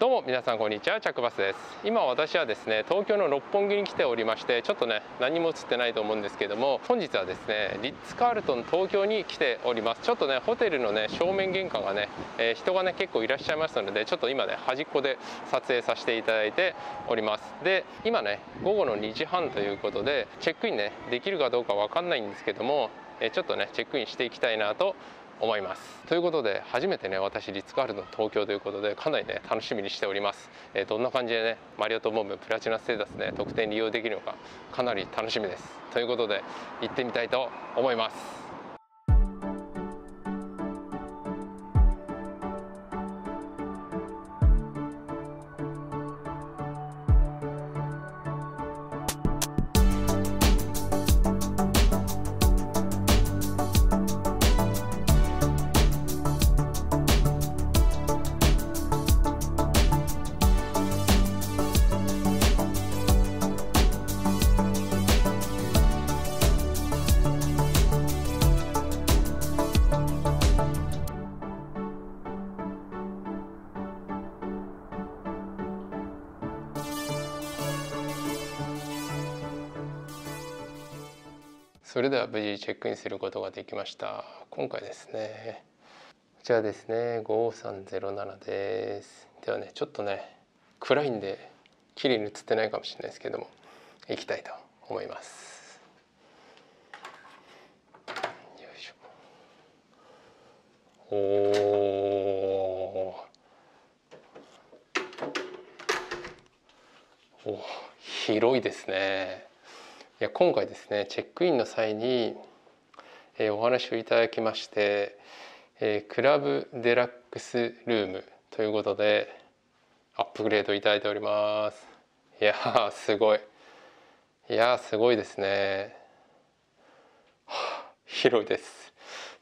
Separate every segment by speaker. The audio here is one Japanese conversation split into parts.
Speaker 1: どうも皆さんこんにちはチャックバスです今私はですね東京の六本木に来ておりましてちょっとね何も映ってないと思うんですけども本日はですねリッツ・カールトン東京に来ておりますちょっとねホテルのね正面玄関がね、えー、人がね結構いらっしゃいましたのでちょっと今ね端っこで撮影させていただいておりますで今ね午後の2時半ということでチェックインねできるかどうかわかんないんですけどもちょっとねチェックインしていきたいなと思いますということで初めてね私リッツカールの東京ということでかなりね楽しみにしております、えー、どんな感じでねマリオットボムプラチナステータスね特典利用できるのかかなり楽しみですということで行ってみたいと思いますそれでは無事チェックインすることができました今回ですねこちらですね五三ゼロ七ですではねちょっとね暗いんで綺麗に映ってないかもしれないですけども行きたいと思いますよいしょ。おおお広いですねいや今回ですねチェックインの際に、えー、お話をいただきまして、えー、クラブデラックスルームということでアップグレードいただいておりますいやすごいいやすごいですね、広いです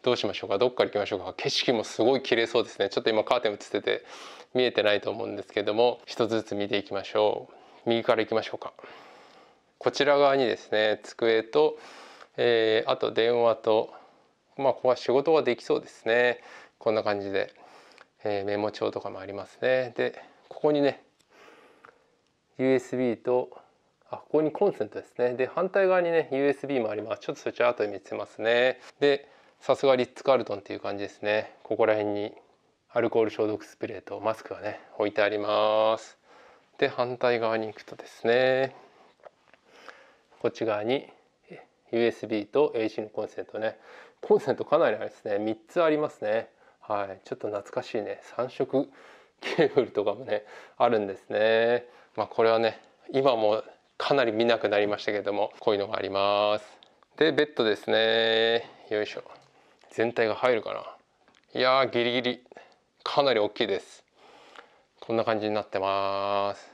Speaker 1: どうしましょうかどっから行きましょうか景色もすごい綺麗そうですねちょっと今カーテン映ってて見えてないと思うんですけども一つずつ見ていきましょう右から行きましょうかこちら側にですね机と、えー、あと電話とまあここは仕事ができそうですねこんな感じで、えー、メモ帳とかもありますねでここにね USB とあここにコンセントですねで反対側にね USB もありますちょっとそちら後で見せますねでさすがリッツ・カールトンっていう感じですねここら辺にアルコール消毒スプレーとマスクがね置いてありますで反対側に行くとですねこっち側に USB と AC のコンセントねコンセントかなりあれですね3つありますねはいちょっと懐かしいね3色 ケーブルとかもねあるんですねまあこれはね今もかなり見なくなりましたけどもこういうのがありますでベッドですねよいしょ全体が入るかないやーギリギリかなり大きいですこんな感じになってます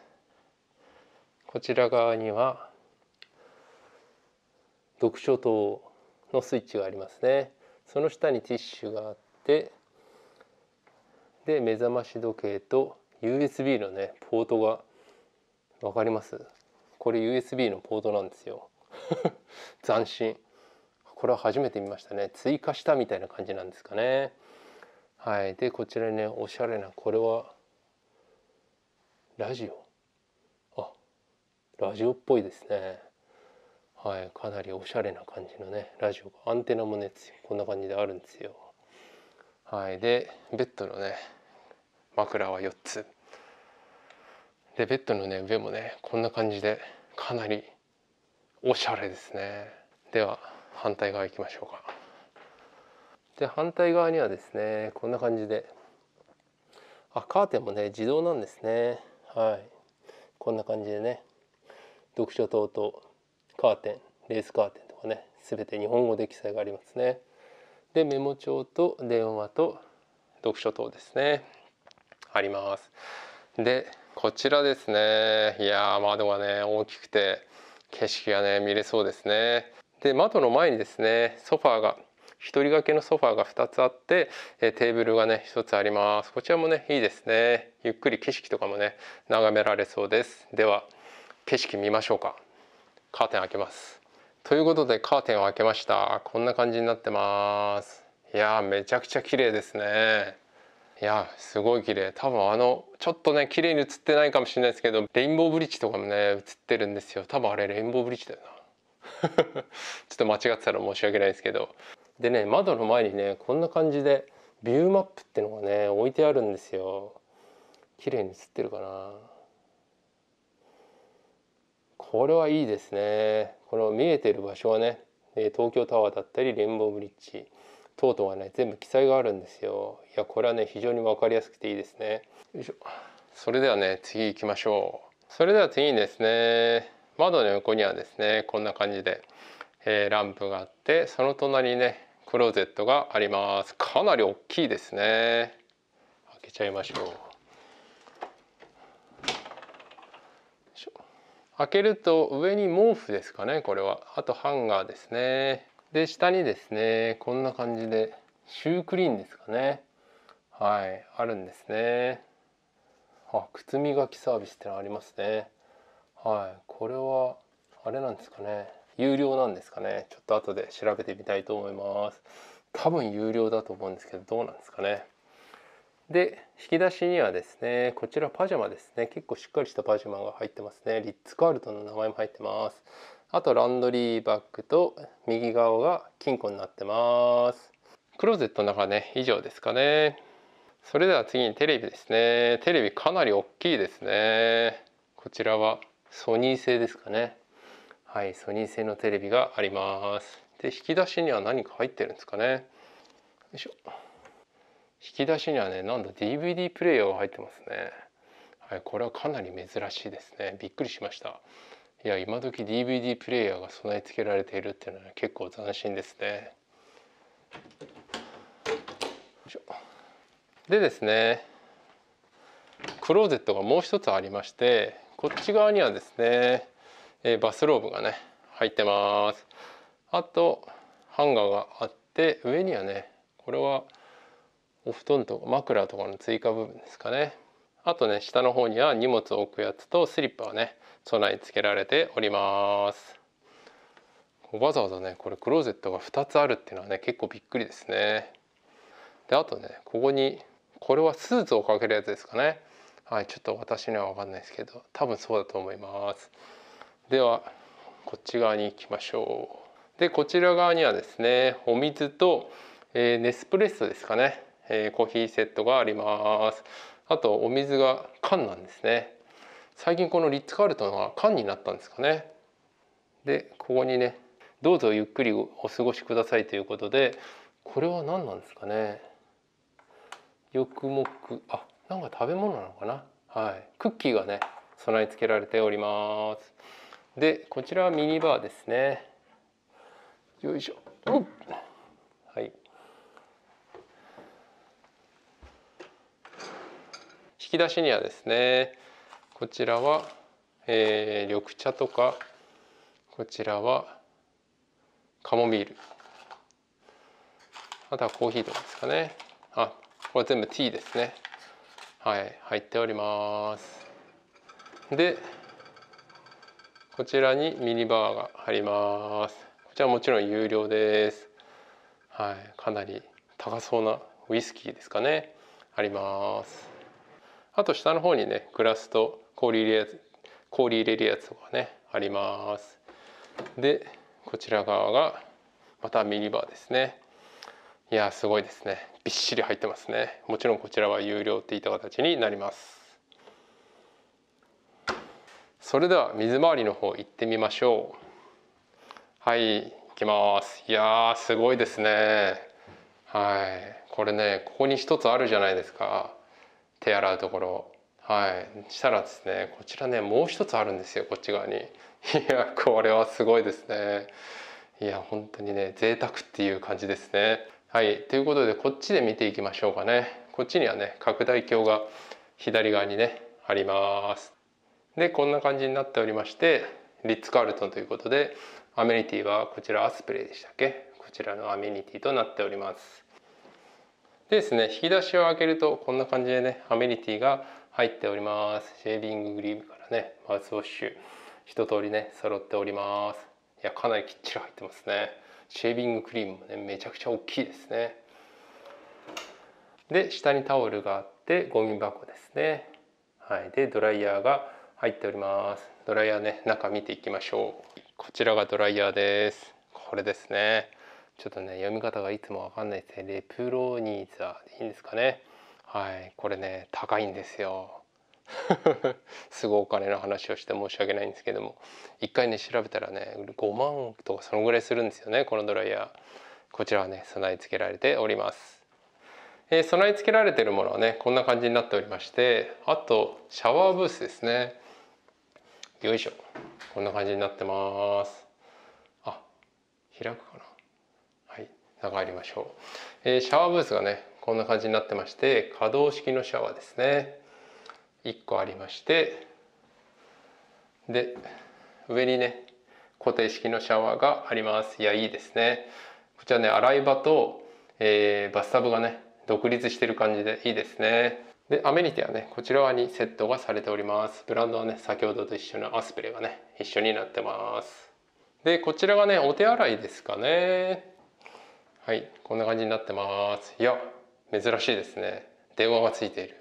Speaker 1: こちら側には読書灯のスイッチがありますねその下にティッシュがあってで目覚まし時計と USB のねポートが分かりますこれ USB のポートなんですよ 斬新これは初めて見ましたね追加したみたいな感じなんですかねはいでこちらにねおしゃれなこれはラジオあラジオっぽいですねはい、かなりおしゃれな感じのねラジオがアンテナもねこんな感じであるんですよ。はい、でベッドのね枕は4つでベッドのね上もねこんな感じでかなりおしゃれですね。では反対側行きましょうか。で反対側にはですねこんな感じであカーテンもね自動なんですね。はい、こんな感じでね読書灯とカーテンレースカーテンとかね全て日本語で記載がありますね。でメモ帳と電話と読書等ですねあります。でこちらですねいや窓がね大きくて景色がね見れそうですね。で窓の前にですねソファーが1人掛けのソファーが2つあって、えテーブルがね1つありますこちらもねいいですねゆっくり景色とかもね眺められそうですでは景色見ましょうかカーテン開けますということでカーテンを開けましたこんな感じになってますいやめちゃくちゃ綺麗ですねいやすごい綺麗多分あのちょっとね綺麗に映ってないかもしれないですけどレインボーブリッジとかもね映ってるんですよ多分あれレインボーブリッジだよな ちょっと間違ってたら申し訳ないですけどでね窓の前にねこんな感じでビューマップってのがね置いてあるんですよ綺麗に映ってるかなこれはいいですねこの見えてる場所はね東京タワーだったりレインボーブリッジ等々はね全部記載があるんですよいやこれはね非常に分かりやすくていいですねよいしょそれではね次行きましょうそれでは次にですね窓の横にはですねこんな感じで、えー、ランプがあってその隣にねクローゼットがありますかなり大きいですね開けちゃいましょう開けると上に毛布ですかねこれはあとハンガーですねで下にですねこんな感じでシュークリーンですかねはいあるんですねあ靴磨きサービスってのありますねはいこれはあれなんですかね有料なんですかねちょっと後で調べてみたいと思います多分有料だと思うんですけどどうなんですかねで引き出しにはですねこちらパジャマですね結構しっかりしたパジャマが入ってますねリッツ・カールトンの名前も入ってますあとランドリーバッグと右側が金庫になってますクローゼットの中ね以上ですかねそれでは次にテレビですねテレビかなり大きいですねこちらはソニー製ですかねはいソニー製のテレビがありますで引き出しには何か入ってるんですかねよいしょ引き出しにはねなんだ DVD プレイヤーが入ってますねはいこれはかなり珍しいですねびっくりしましたいや今時 DVD プレイヤーが備え付けられているっていうのは結構斬新ですねでですねクローゼットがもう一つありましてこっち側にはですね、えバスローブがね入ってますあとハンガーがあって上にはねこれはお布団とか枕とかの追加部分ですかねあとね下の方には荷物を置くやつとスリッパがね備え付けられておりますわざわざねこれクローゼットが2つあるっていうのはね結構びっくりですねであとねここにこれはスーツをかけるやつですかねはいちょっと私には分かんないですけど多分そうだと思いますではこっち側に行きましょうでこちら側にはですねお水と、えー、ネスプレッソですかねえー、コーヒーセットがありますあとお水が缶なんですね最近このリッツ・カールトンは缶になったんですかねでここにねどうぞゆっくりお過ごしくださいということでこれは何なんですかねよ目あなんか食べ物なのかなはいクッキーがね備え付けられておりますでこちらはミニバーですねよいしょ、うんき出しにはですねこちらは、えー、緑茶とかこちらはカモミールあとはコーヒーとかですかねあこれ全部ティーですねはい入っておりますでこちらにミニバーがありますこちらもちろん有料ですはいかなり高そうなウイスキーですかねありますあと下の方にねグラスと氷入れ氷入れるやつがねありますでこちら側がまたミニバーですねいやすごいですねびっしり入ってますねもちろんこちらは有料っていった形になりますそれでは水回りの方行ってみましょうはい行きますいやすごいですねはいこれねここに一つあるじゃないですか手洗うところはいしたらですねこちらねもう一つあるんですよこっち側にいやこれはすごいですねいや本当にね贅沢っていう感じですねはいということでこっちで見ていきましょうかねこっちにはね拡大鏡が左側にねありますでこんな感じになっておりましてリッツ・カールトンということでアメニティはこちらアスプレイでしたっけこちらのアメニティとなっておりますでですね引き出しを開けるとこんな感じでねアメニティが入っておりますシェービンググリームからねマウスウォッシュ一通りね揃っておりますいやかなりきっちり入ってますねシェービングクリームもねめちゃくちゃ大きいですねで下にタオルがあってゴミ箱ですねはいでドライヤーが入っておりますドライヤーね中見ていきましょうこちらがドライヤーですこれですねちょっとね読み方がいつもわかんないですねレプロニーザいいんですかねはいこれね高いんですよ すごいお金の話をして申し訳ないんですけども一回ね調べたらね5万とかそのぐらいするんですよねこのドライヤーこちらはね備え付けられております、えー、備え付けられてるものはねこんな感じになっておりましてあとシャワーブースですねよいしょこんな感じになってますあ開くかな下がりましょう、えー、シャワーブースがねこんな感じになってまして可動式のシャワーですね1個ありましてで上にね固定式のシャワーがありますいやいいですねこちらね洗い場と、えー、バスタブがね独立してる感じでいいですねでアメニティはねこちら側にセットがされておりますブランドはね先ほどと一緒のアスプレイがね一緒になってますでこちらがねお手洗いですかねはいこんな感じになってますいや珍しいですね電話がついている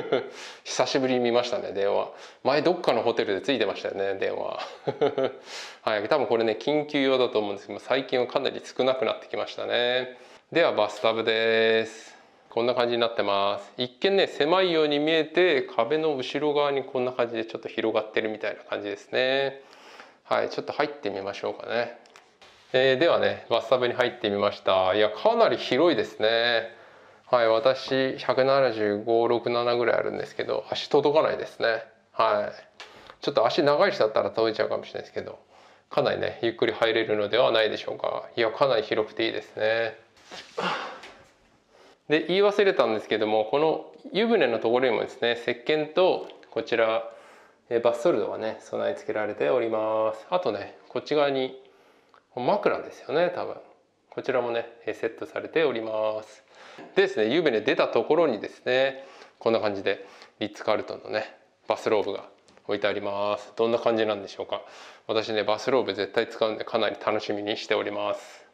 Speaker 1: 久しぶりに見ましたね電話前どっかのホテルでついてましたよね電話 はい多分これね緊急用だと思うんですけど最近はかなり少なくなってきましたねではバスタブですこんな感じになってます一見ね狭いように見えて壁の後ろ側にこんな感じでちょっと広がってるみたいな感じですねはいちょっと入ってみましょうかねえー、ではねバスタブに入ってみましたいやかなり広いですねはい私1 7 5 6 7ぐらいあるんですけど足届かないですねはいちょっと足長い人だったら届いちゃうかもしれないですけどかなりねゆっくり入れるのではないでしょうかいやかなり広くていいですねで言い忘れたんですけどもこの湯船のところにもですね石鹸とこちらバスソルトがね備え付けられておりますあとねこっち側に枕ですよね多分こちらもねセットされておりますでですね湯船出たところにですねこんな感じでリッツ・カールトンのねバスローブが置いてありますどんな感じなんでしょうか私ねバスローブ絶対使うんでかなり楽しみにしております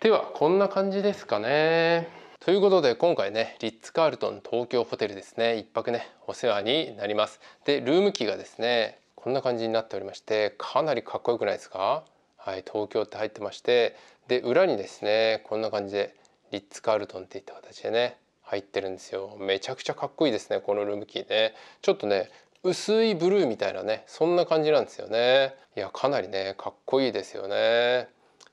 Speaker 1: ではこんな感じですかねということで今回ねリッツ・カールトン東京ホテルですね1泊ねお世話になりますでルームキーがですねこんな感じになっておりましてかなりかっこよくないですかはい、東京って入ってましてで裏にですねこんな感じでリッツ・カールトンっていった形でね入ってるんですよめちゃくちゃかっこいいですねこのルームキーねちょっとね薄いブルーみたいなねそんな感じなんですよねいやかなりねかっこいいですよね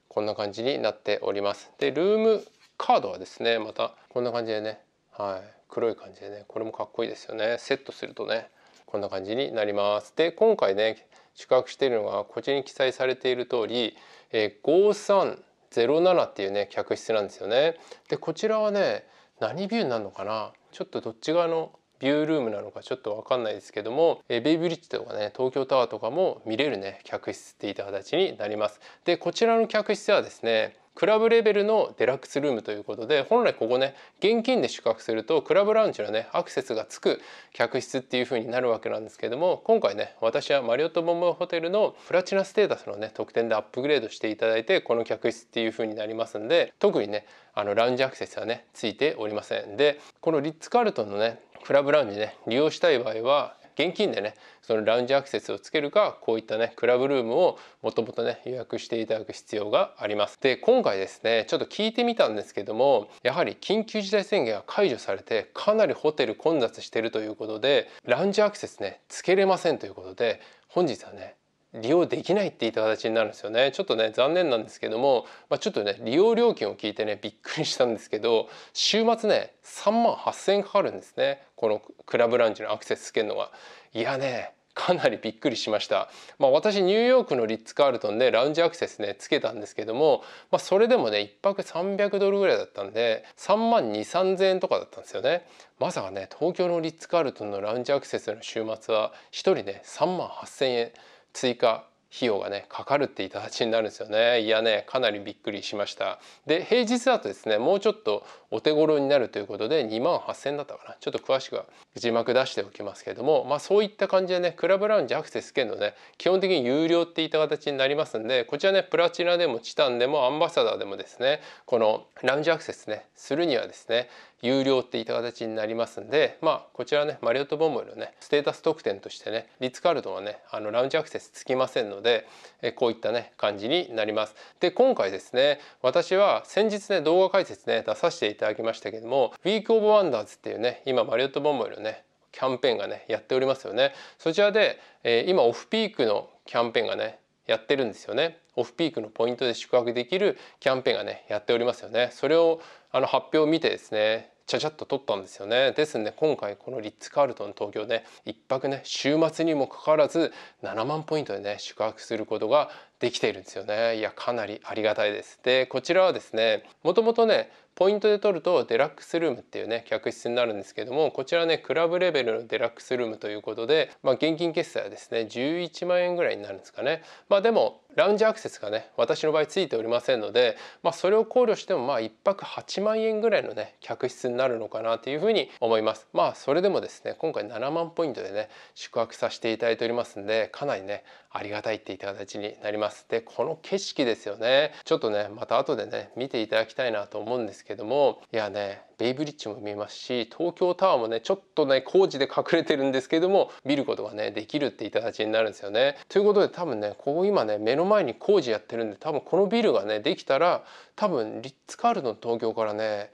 Speaker 1: こんな感じになっておりますでルームカードはですねまたこんな感じでねはい黒い感じでねこれもかっこいいですよねセットするとねこんな感じになりますで今回ね宿泊しているのがこちらに記載されている通り、えー、5307っていうね客室なんですよね。でこちらはね何ビューになるのかなちょっとどっち側のビュールームなのかちょっと分かんないですけども、えー、ベイブリッジとかね東京タワーとかも見れるね客室っていった形になります。でこちらの客室はですねクラブレベルのデラックスルームということで本来ここね現金で宿泊するとクラブラウンジのねアクセスがつく客室っていう風になるわけなんですけども今回ね私はマリオットボンボンホテルのプラチナステータスのね特典でアップグレードしていただいてこの客室っていう風になりますんで特にねあのラウンジアクセスはねついておりませんでこのリッツ・カールトンのねクラブラウンジね利用したい場合は現金でねそのラウンジアクセスをつけるかこういったねクラブルームをもともとね予約していただく必要があります。で今回ですねちょっと聞いてみたんですけどもやはり緊急事態宣言が解除されてかなりホテル混雑してるということでラウンジアクセスねつけれませんということで本日はね利用できないっていった形になるんですよねちょっとね残念なんですけども、まあ、ちょっとね利用料金を聞いてねびっくりしたんですけど週末ね3万8,000円かかるんですねこのクラブラウンジのアクセスつけるのは。いやねかなりびっくりしました、まあ、私ニューヨークのリッツ・カールトンでラウンジアクセスねつけたんですけども、まあ、それでもね1泊300ドルぐらいだったんで3万2 3 0円とかだったんですよねまさかね東京のリッツ・カールトンのラウンジアクセスの週末は1人ね3万8,000円追加費用がねかかるっていう形になるんですよねいやねかなりびっくりしましたで平日だとですねもうちょっとお手頃になるということで2万8000だったかなちょっと詳しくは字幕出しておきますけれどもまあそういった感じでねクラブラウンジアクセス券のね基本的に有料っていった形になりますんでこちらねプラチナでもチタンでもアンバサダーでもですねこのラウンジアクセスねするにはですね有料っていった形になりますんで、まあ、こちらねマリオットボンボイのねステータス特典としてねリッツ・カールトンはねあのラウンジアクセスつきませんのでえこういったね感じになります。で今回ですね私は先日ね動画解説ね出させていただきましたけども「ウィーク・オブ・ワンダーズ」っていうね今マリオットボンボイのねキャンペーンがねやっておりますよね。そちらで、えー、今オフピークのキャンペーンがねやってるんですよね。オフピークのポイントで宿泊できるキャンペーンがねやっておりますよねそれをあの発表を見てですねちゃちゃっと取ったんですよねですんで今回このリッツ・カールトン東京で、ね、1泊ね週末にもかかわらず7万ポイントでね宿泊することができているんですよねいやかなりありがたいですでこちらはですねもともとねポイントで取るとデラックスルームっていうね客室になるんですけどもこちらねクラブレベルのデラックスルームということでまあ現金決済はですね11万円ぐらいになるんですかねまあでもラウンジアクセスがね私の場合ついておりませんので、まあ、それを考慮してもまあ1泊8万円ぐらいのね客室になるのかなというふうに思いますまあそれでもですね今回7万ポイントでね宿泊させていただいておりますんでかなりねありがたいっていった形になりますでこの景色ですよねちょっとねまた後でね見ていただきたいなと思うんですけどもいやねベイブリッジも見えますし東京タワーもねちょっとね工事で隠れてるんですけども見ることがねできるっていた形になるんですよね。ということで多分ねここ今ね目の前に工事やってるんで多分このビルがねできたら多分リッツ・カールトン東京からね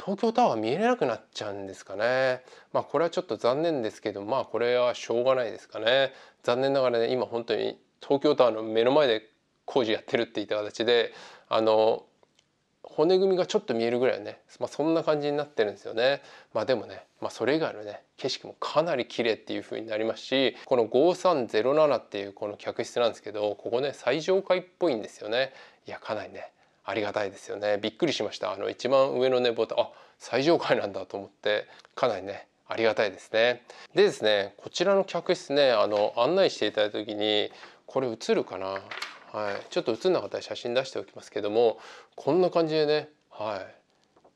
Speaker 1: 東京タワー見えなくなっちゃうんですかね。まあこれはちょっと残念ですけどまあこれはしょうがないですかね。残念ながらね今本当に東京タワーの目の前で工事やってるっていった形であの骨組みがちょっと見えるぐらいね、まあ、そんな感じになってるんですよね。まあ、でもね、まあ、それ以外のね景色もかなり綺麗っていう風になりますしこの5307っていうこの客室なんですけどここね最上階っぽいんですよね。いやかなりねありがたいですよねびっくりしましたあの一番上のねボタンあ最上階なんだと思ってかなりねありがたいですね。でですねこちらの客室ねあの案内していただいた時にこれ映るかなはい、ちょっと写んなかったら写真出しておきますけどもこんな感じでね、はい、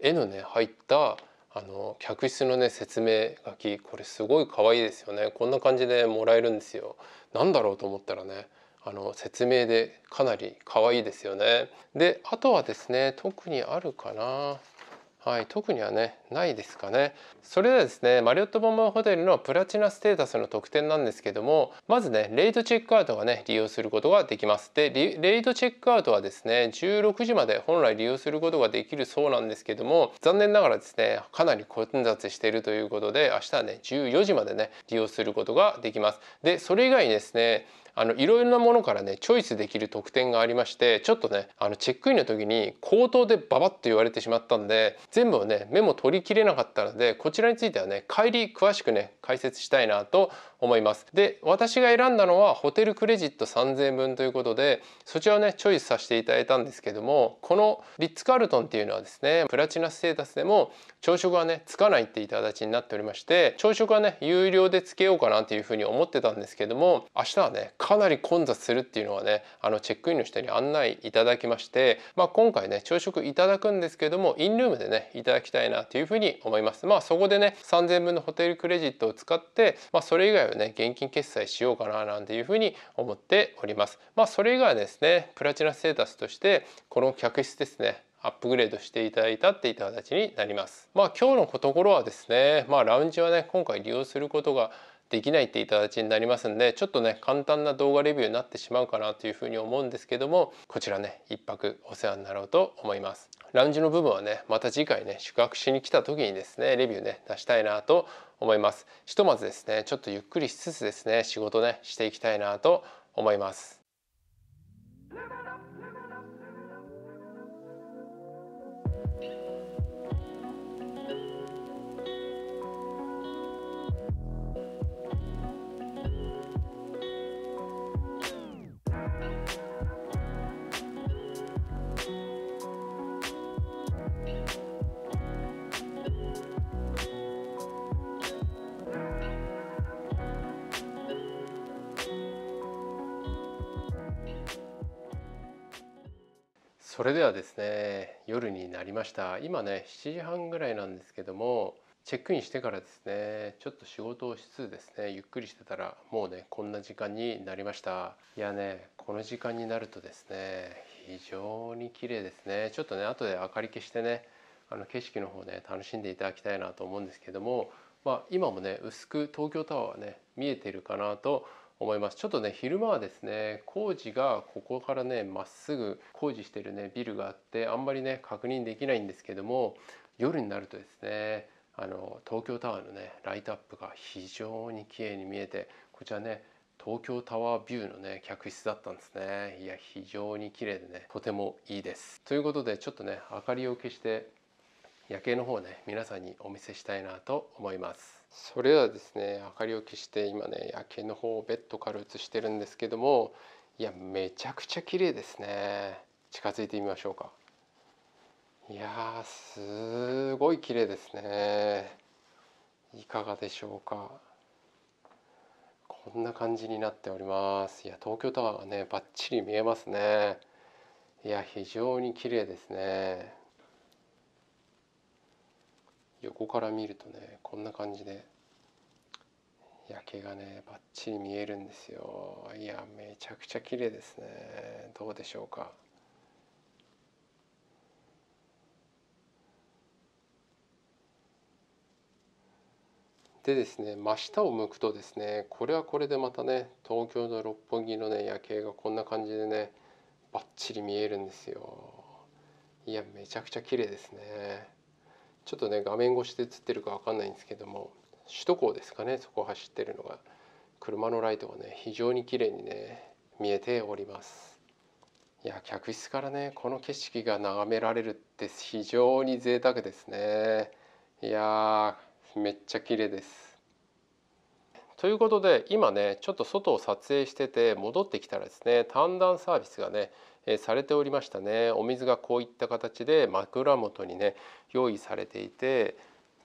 Speaker 1: 絵のね入ったあの客室のね説明書きこれすごい可愛いですよねこんな感じでもらえるんですよ。なんだろうと思ったらねあの説明でかなり可愛いですよね。であとはですね特にあるかなはい、特にはねないですかねそれではですねマリオットボンバーホテルのプラチナステータスの特典なんですけどもまずねレイドチェックアウトがね利用することができますでレイドチェックアウトはですね16時まで本来利用することができるそうなんですけども残念ながらですねかなり混雑しているということで明日はね14時までね利用することができますでそれ以外にですねあのいろいろなものからねチョイスできる特典がありましてちょっとねあのチェックインの時に口頭でババッと言われてしまったんで全部をねメモ取りきれなかったのでこちらについてはね帰り詳しくね解説したいなと思います。で私が選んだのはホテルクレジット3,000分ということでそちらをねチョイスさせていただいたんですけどもこのリッツ・カールトンっていうのはですねプラチナステータスでも朝食はねつかないっていた形になっておりまして朝食はね有料でつけようかなっていうふうに思ってたんですけども明日はねかなり混雑するっていうのはねあのチェックインの人に案内いただきまして、まあ、今回ね朝食いただくんですけどもインルームでねいただきたいなというふうに思います。まあ、そこでね3000分のホテルクレジットを使って、まあ、それ以外はね現金決済しようかななんていうふうに思っております。まあ、それ以外はですねプラチナステータスとしてこの客室ですねアップグレードしていただいたっていった形になります。まあ今日のところはですね、まあラウンジはね今回利用することができないっていた形になりますんでちょっとね簡単な動画レビューになってしまうかなというふうに思うんですけどもこちらね一泊お世話になろうと思いますラウンジの部分はねまた次回ね宿泊しに来た時にですねレビューね出したいなと思いますひとまずですねちょっとゆっくりしつつですね仕事ねしていきたいなと思います Yeah. それではですね夜になりました今ね7時半ぐらいなんですけどもチェックインしてからですねちょっと仕事をしつつですねゆっくりしてたらもうねこんな時間になりましたいやねこの時間になるとですね非常に綺麗ですねちょっとね後で明かり消してねあの景色の方ね楽しんでいただきたいなと思うんですけどもまあ、今もね薄く東京タワーはね見えてるかなと思いますちょっとね昼間はですね工事がここからねまっすぐ工事してるねビルがあってあんまりね確認できないんですけども夜になるとですねあの東京タワーのねライトアップが非常に綺麗に見えてこちらね東京タワービューのね客室だったんですねいや非常に綺麗でねとてもいいですということでちょっとね明かりを消して夜景の方をね皆さんにお見せしたいなと思いますそれではですね明かりを消して今ね夜景の方をベッドから映してるんですけどもいやめちゃくちゃ綺麗ですね近づいてみましょうかいやすごい綺麗ですねいかがでしょうかこんな感じになっておりますいや東京タワーがねバッチリ見えますねいや非常に綺麗ですね横から見るとねこんな感じで夜景がねバッチリ見えるんですよいやめちゃくちゃ綺麗ですねどうでしょうかでですね真下を向くとですねこれはこれでまたね東京の六本木のね夜景がこんな感じでねバッチリ見えるんですよいやめちゃくちゃ綺麗ですねちょっとね画面越しで映ってるか分かんないんですけども首都高ですかねそこを走ってるのが車のライトがね非常に綺麗にね見えておりますいや客室からねこの景色が眺められるって非常に贅沢ですねいやめっちゃ綺麗ですということで今ねちょっと外を撮影してて戻ってきたらですね短段サービスがねえされておりましたねお水がこういった形で枕元にね用意されていて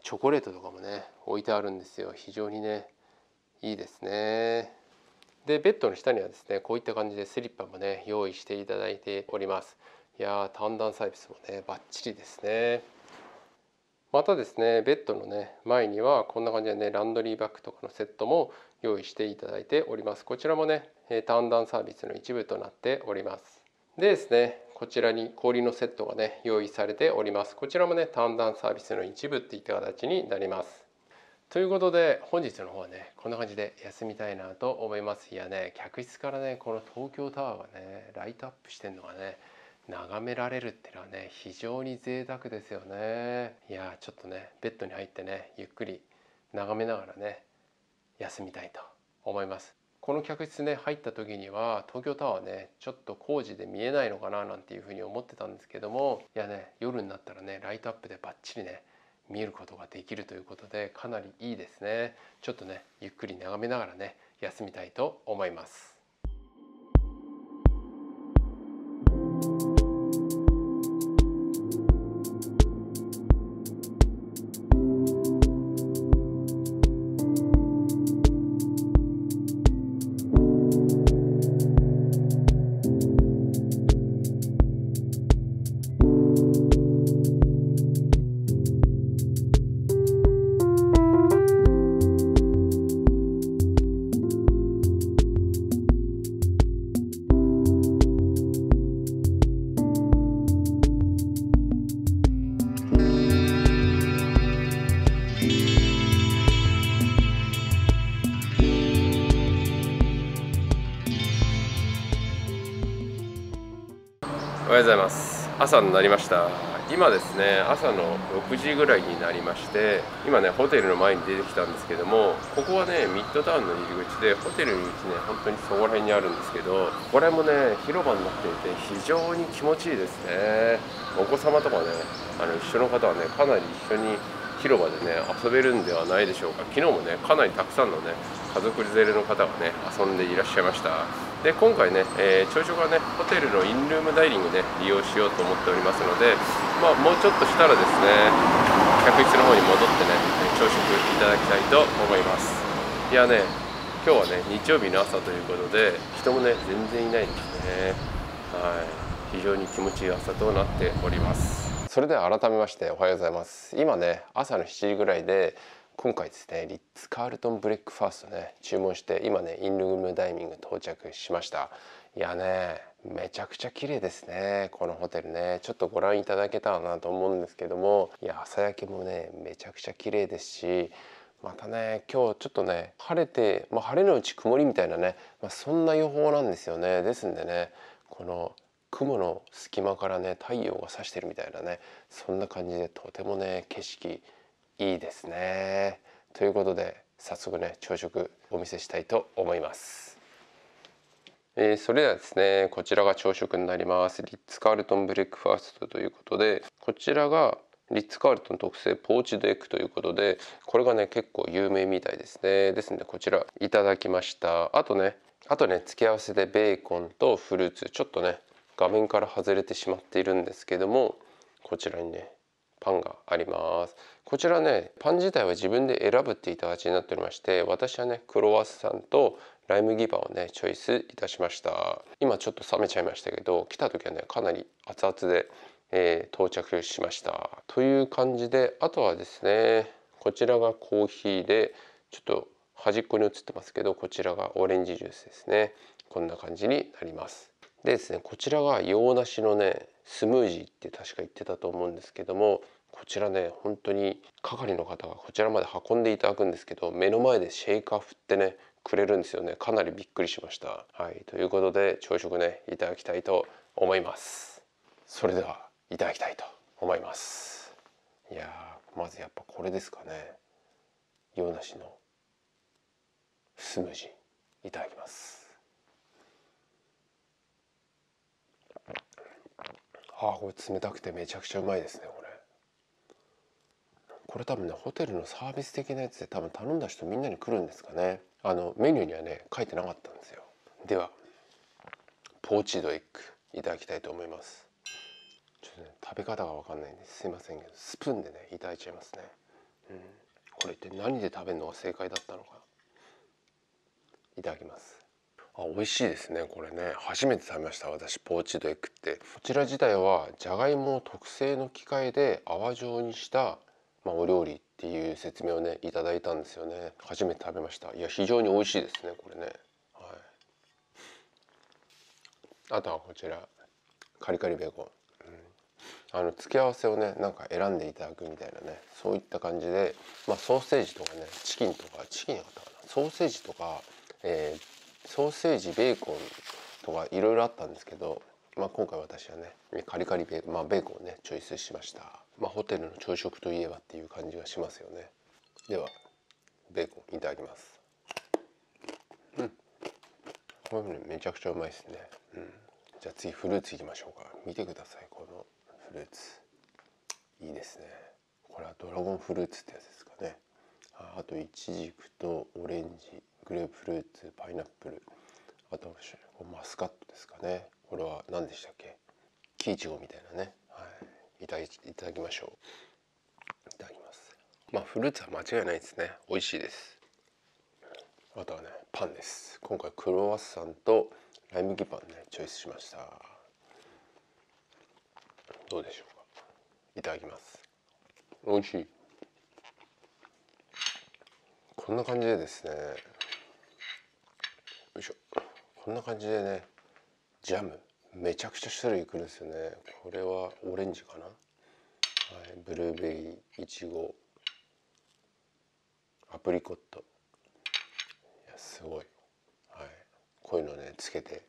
Speaker 1: チョコレートとかもね置いてあるんですよ非常にねいいですねでベッドの下にはですねこういった感じでスリッパもね用意していただいておりますいやー短段サービスもねバッチリですねまたですねベッドのね前にはこんな感じでねランドリーバッグとかのセットも用意していただいておりますこちらもね短段サービスの一部となっておりますでですねこちらに氷のセットがね用意されておりますこちらもね短段サービスの一部っていった形になりますということで本日の方はねこんな感じで休みたいなと思いますいやね客室からねこの東京タワーがねライトアップしてんのがね眺められるっていうのはね非常に贅沢ですよねいやちょっとねベッドに入ってねゆっくり眺めながらね休みたいと思いますこの客室ね入った時には東京タワーねちょっと工事で見えないのかななんていうふうに思ってたんですけどもいやね夜になったらねライトアップでバッチリね見ることができるということでかなりいいですねちょっとねゆっくり眺めながらね休みたいと思います朝になりました今ですね朝の6時ぐらいになりまして今ねホテルの前に出てきたんですけどもここはねミッドタウンの入り口でホテルの入りね本当にそこら辺にあるんですけどこれもね広場になっていて非常に気持ちいいですねお子様とかねあの一緒の方はねかなり一緒に広場でね遊べるんではないでしょうか昨日もねかなりたくさんのね家族連れの方がね遊んでいらっしゃいましたで今回ね、えー、朝食はねホテルのインルームダイニングね利用しようと思っておりますので、まあ、もうちょっとしたらですね客室の方に戻ってね朝食いただきたいと思いますいやね今日はね日曜日の朝ということで人もね全然いないですねはい非常に気持ちいい朝となっておりますそれでは改めましておはようございます今ね朝の7時ぐらいで今回ですねリッツ・カールトンブレックファーストね注文して今ねインルームダイニング到着しましたいやねめちゃくちゃ綺麗ですねこのホテルねちょっとご覧いただけたらなと思うんですけどもいや朝焼けもねめちゃくちゃ綺麗ですしまたね今日ちょっとね晴れて、まあ、晴れのうち曇りみたいなね、まあ、そんな予報なんですよねですんでねこの雲の隙間からね太陽が差してるみたいなねそんな感じでとてもね景色いいですねということで早速ね朝食お見せしたいと思います、えー、それではですねこちらが朝食になりますリッツ・カールトンブレックファーストということでこちらがリッツ・カールトン特製ポーチドエッグということでこれがね結構有名みたいですねですのでこちらいただきましたあとねあとね付け合わせでベーコンとフルーツちょっとね画面から外れてしまっているんですけどもこちらにねパンがありますこちらねパン自体は自分で選ぶっていった形になっておりまして私はねクロワッサンとライムギバをねチョイスいたしました今ちょっと冷めちゃいましたけど来た時はねかなり熱々で、えー、到着しましたという感じであとはですねこちらがコーヒーでちょっと端っこに映ってますけどこちらがオレンジジュースですねこんな感じになりますでですねこちらが洋梨のねスムージーって確か言ってたと思うんですけどもこちらね本当に係の方がこちらまで運んでいただくんですけど目の前でシェイカー振ってねくれるんですよねかなりびっくりしましたはいということで朝食ねいただきたいと思いますそれではいただきたいと思いますいやまずやっぱこれですかね洋梨のスムージーいただきますああこれ冷たくてめちゃくちゃうまいですねこれこれ多分ねホテルのサービス的なやつで多分頼んだ人みんなに来るんですかねあのメニューにはね書いてなかったんですよではポーチドエッグいただきたいと思いますちょっとね食べ方が分かんないんですいませんけどスプーンでねいただいちゃいますね、うん、これって何で食べるのが正解だったのかいただきますあ美味しいですねこれね初めて食べました私ポーチドエッグってこちら自体はじゃがいもを特製の機械で泡状にしたまあ、お料理っていう説明をねいただいたんですよね初めて食べましたいや非常に美味しいですねこれね、はい、あとはこちらカリカリベーコン、うん、あの付け合わせをねなんか選んでいただくみたいなねそういった感じで、まあ、ソーセージとかねチキンとかチキンやったかなソーセージとか、えー、ソーセージベーコンとかいろいろあったんですけど、まあ、今回私はねカリカリベーまあ、ベーコンをねチョイスしました。まあ、ホテルの朝食といえばっていう感じがしますよねではベーコンいただきますうんこうにめちゃくちゃうまいですね、うん、じゃあ次フルーツいきましょうか見てくださいこのフルーツいいですねこれはドラゴンフルーツってやつですかねああとイチジクとオレンジグレープフルーツパイナップルあとマスカットですかねこれは何でしたっけキイチゴみたいなねはいいただきましょういただきますまあフルーツは間違いないですね美味しいですあとはねパンです今回クロワッサンとライ麦パンねチョイスしましたどうでしょうかいただきます美味しいこんな感じでですねよいしょこんな感じでねジャムめちゃくちゃ種類くんですよねこれはオレンジかな、はい、ブルーベリーいちごアプリコットいやすごい、はい、こういうのねつけて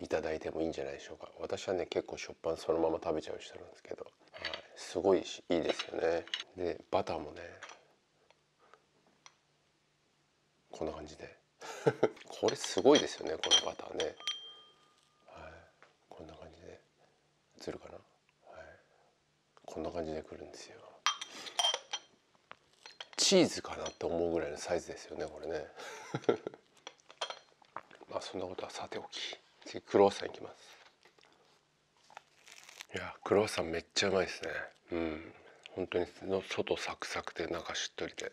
Speaker 1: いただいてもいいんじゃないでしょうか私はね結構食パンそのまま食べちゃう人なんですけど、はい、すごいしいいですよねでバターもねこんな感じで これすごいですよねこのバターね映るかな、はい、こんな感じでくるんですよチーズかなって思うぐらいのサイズですよねこれね まあそんなことはさておき次クロワッサンいきますいやクロワッサンめっちゃうまいですねうん本当にの外サクサクで中しっとりで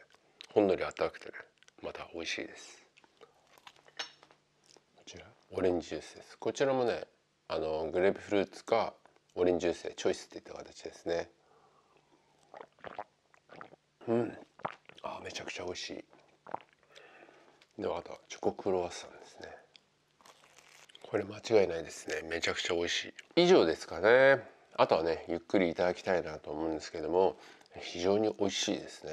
Speaker 1: ほんのりあったかくてねまた美味しいですこちらオレンジジュースですこちらもねあのグレープフルーツかオレンジジュースでチョイスっていった形ですねうんあめちゃくちゃ美味しいであとはチョコクロワッサンですねこれ間違いないですねめちゃくちゃ美味しい以上ですかねあとはねゆっくりいただきたいなと思うんですけども非常に美味しいですね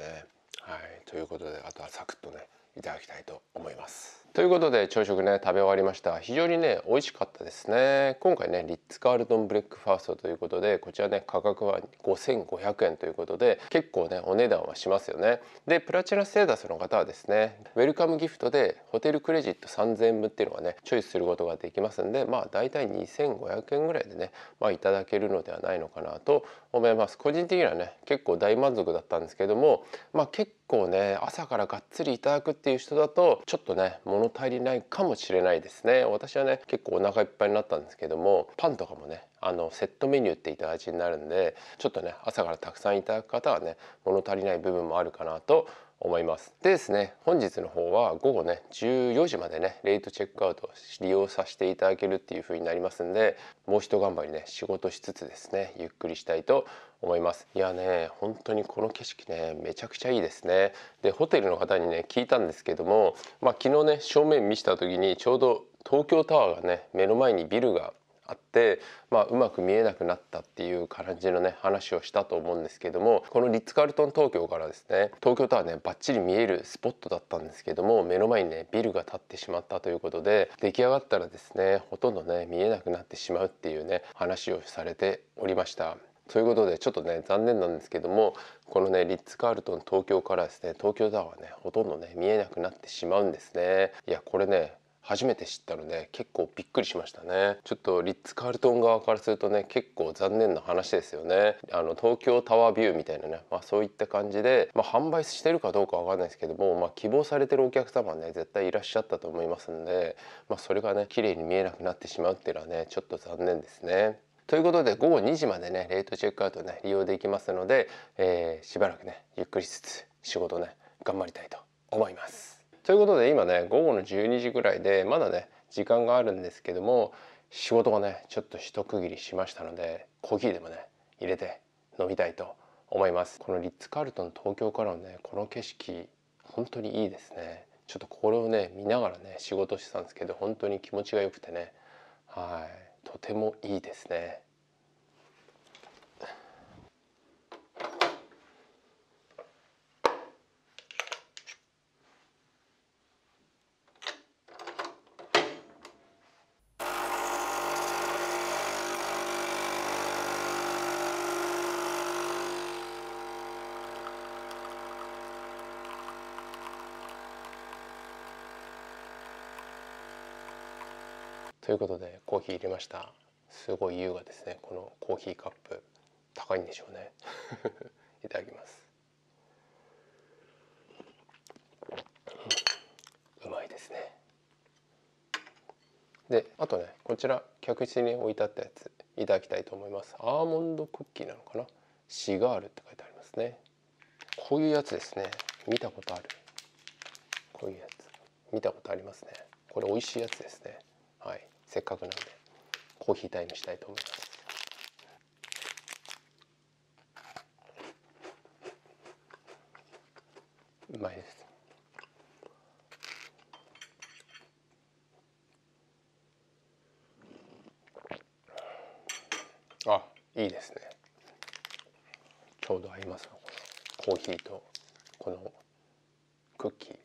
Speaker 1: はいということであとはサクッとねいただきたいと思いますということで朝食ね食べ終わりました非常にね美味しかったですね今回ねリッツ・カールトンブレックファーストということでこちらね価格は5500円ということで結構ねお値段はしますよねでプラチナステータスの方はですねウェルカムギフトでホテルクレジット3000円分っていうのがねチョイスすることができますんでまあだいたい2500円ぐらいでねまあいただけるのではないのかなと思います個人的にはね結構大満足だったんですけどもまあ結構ね朝からがっつりいただくっていう人だとちょっとね物足りないかもしれないですね私はね結構お腹いっぱいになったんですけどもパンとかもねあのセットメニューっていた形になるんでちょっとね朝からたくさんいただく方はね物足りない部分もあるかなと思いますでですね本日の方は午後ね14時までねレイトチェックアウト利用させていただけるっていう風になりますんでもう一頑張りね仕事しつつですねゆっくりしたいと思いますいやね本当にこの景色ねめちゃくちゃいいですねでホテルの方にね聞いたんですけどもまあ昨日ね正面見せた時にちょうど東京タワーがね目の前にビルがあって、まあ、うまく見えなくなったっていう感じのね話をしたと思うんですけどもこのリッツ・カールトン東京からですね東京タワーねバッチリ見えるスポットだったんですけども目の前にねビルが建ってしまったということで出来上がったらですねほとんどね見えなくなってしまうっていうね話をされておりました。ということでちょっとね残念なんですけどもこのねリッツ・カールトン東京からですね東京タワーはねほとんどね見えなくなってしまうんですね。いやこれね初めて知ったので結構びっくりしましたねちょっとリッツ・カールトン側からするとね結構残念な話ですよねあの東京タワービューみたいなね、まあ、そういった感じで、まあ、販売してるかどうかわかんないですけども、まあ、希望されてるお客様はね絶対いらっしゃったと思いますんで、まあ、それがね綺麗に見えなくなってしまうっていうのはねちょっと残念ですね。ということで午後2時までねレートチェックアウトね利用できますので、えー、しばらくねゆっくりしつつ仕事ね頑張りたいと思います。ということで今ね午後の12時ぐらいでまだね時間があるんですけども仕事がねちょっと一区切りしましたのでコーヒーでもね入れて飲みたいと思いますこのリッツ・カールトン東京からのねこの景色本当にいいですねちょっとこれをね見ながらね仕事してたんですけど本当に気持ちが良くてねはいとてもいいですねということでコーヒー入れましたすごい優雅ですねこのコーヒーカップ高いんでしょうね いただきますうまいですねであとねこちら客室に置いてあったやついただきたいと思いますアーモンドクッキーなのかなシガールって書いてありますねこういうやつですね見たことあるこういうやつ見たことありますねこれ美味しいやつですねはいせっかくなんでコーヒータイムしたいと思いますうまいですあいいですねちょうど合いますコーヒーとこのクッキー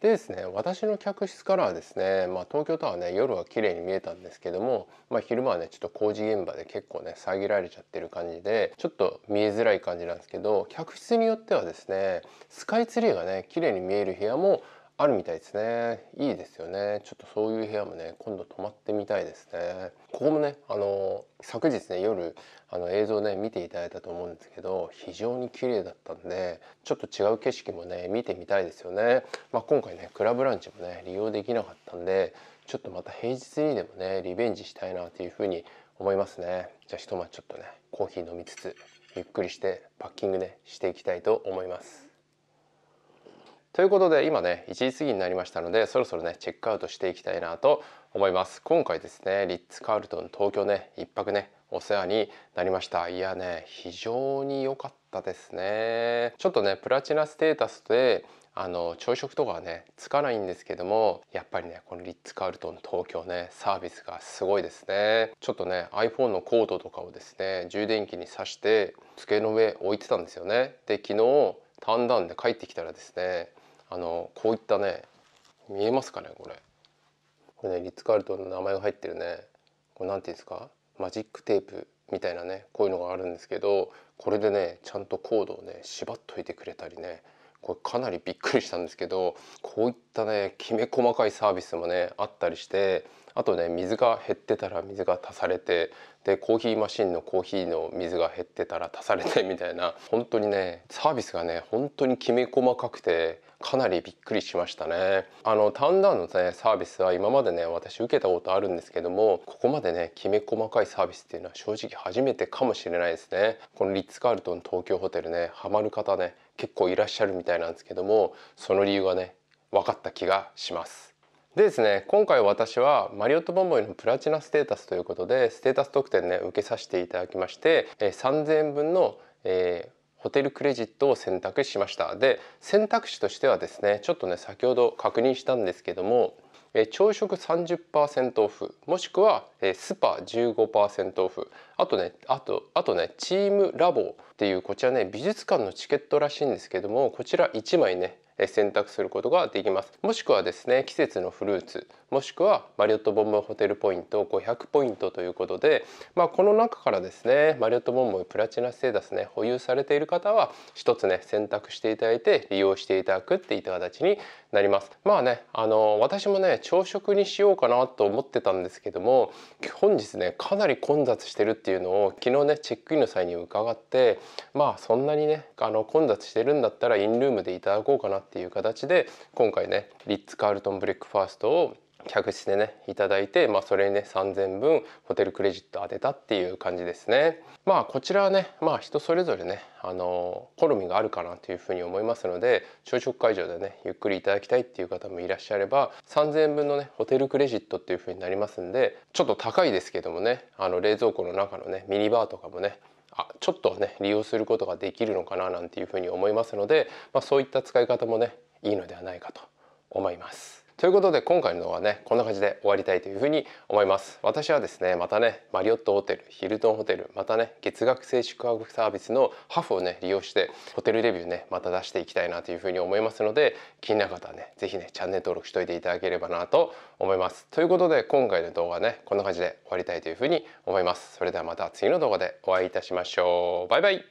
Speaker 1: でですね私の客室からはですね、まあ、東京タワーね夜は綺麗に見えたんですけども、まあ、昼間はねちょっと工事現場で結構ね遮られちゃってる感じでちょっと見えづらい感じなんですけど客室によってはですねスカイツリーがね綺麗に見える部屋もあるみたいですねいいですよねちょっとそういう部屋もね今度泊まってみたいですねここもねあの昨日ね夜あの映像ね見ていただいたと思うんですけど非常に綺麗だったんでちょっと違う景色もね見てみたいですよねまあ、今回ねクラブランチもね利用できなかったんでちょっとまた平日にでもねリベンジしたいなというふうに思いますねじゃあひとまずちょっとねコーヒー飲みつつゆっくりしてパッキングねしていきたいと思いますということで今ね1時過ぎになりましたのでそろそろねチェックアウトしていきたいなと思います今回ですねリッツ・カールトン東京ね一泊ねお世話になりましたいやね非常に良かったですねちょっとねプラチナステータスであの朝食とかはねつかないんですけどもやっぱりねこのリッツ・カールトン東京ねサービスがすごいですねちょっとね iPhone のコードとかをですね充電器に挿して机の上置いてたんですよねで昨日タンダウンで帰ってきたらですねあのこういったね見えますかねこれこれねリッツ・カールトンの名前が入ってるねこれなんていうんですかマジックテープみたいなねこういうのがあるんですけどこれでねちゃんとコードをね縛っといてくれたりねこれかなりびっくりしたんですけどこういったねきめ細かいサービスもねあったりしてあとね水が減ってたら水が足されてでコーヒーマシンのコーヒーの水が減ってたら足されてみたいな本当にねサービスがね本当にきめ細かくてかなりびっくりしましたねあのタウンダウンのねサービスは今までね私受けたことあるんですけどもここまでねきめ細かいサービスっていうのは正直初めてかもしれないですねこのリッツ・カールトン東京ホテルねハマる方ね結構いらっしゃるみたいなんですけどもその理由がね分かった気がしますでですね今回私はマリオットボンボイのプラチナステータスということでステータス特典ね受けさせていただきまして3000円分の、えー、ホテルクレジットを選択しましたで選択肢としてはですねちょっとね先ほど確認したんですけども朝食30%オフもしくはスパ15%オフあとねあとあとねチームラボっていうこちらね美術館のチケットらしいんですけどもこちら1枚ね選択することができますもしくはですね季節のフルーツもしくはマリオットボンボンホテルポイント500ポイントということで、まあ、この中からですねマリオットボンボンプラチナステータスね保有されている方は1つね選択していただいて利用していただくっていった形になりますまあねあの私もね朝食にしようかなと思ってたんですけども本日ねかなり混雑してるっていうのを昨日ねチェックインの際に伺ってまあそんなにねあの混雑してるんだったらインルームでいただこうかなってっていう形で今回ねリッツ・カールトンブレックファーストを客室でね頂いて、まあ、それにね3,000分ホテルクレジット当てたっていう感じですね。まあこちらはね、まあ、人それぞれねあの好みがあるかなというふうに思いますので朝食会場でねゆっくりいただきたいっていう方もいらっしゃれば3,000円分のねホテルクレジットっていうふうになりますんでちょっと高いですけどもねあの冷蔵庫の中のねミニバーとかもねあちょっとはね利用することができるのかななんていうふうに思いますので、まあ、そういった使い方もねいいのではないかと思います。ということで今回のはねこんな感じで終わりたいというふうに思います私はですねまたねマリオットホテルヒルトンホテルまたね月額制宿泊サービスのハフをね利用してホテルレビューねまた出していきたいなというふうに思いますので気になる方はね是非ねチャンネル登録しといていただければなと思いますということで今回の動画ねこんな感じで終わりたいというふうに思いますそれではまた次の動画でお会いいたしましょうバイバイ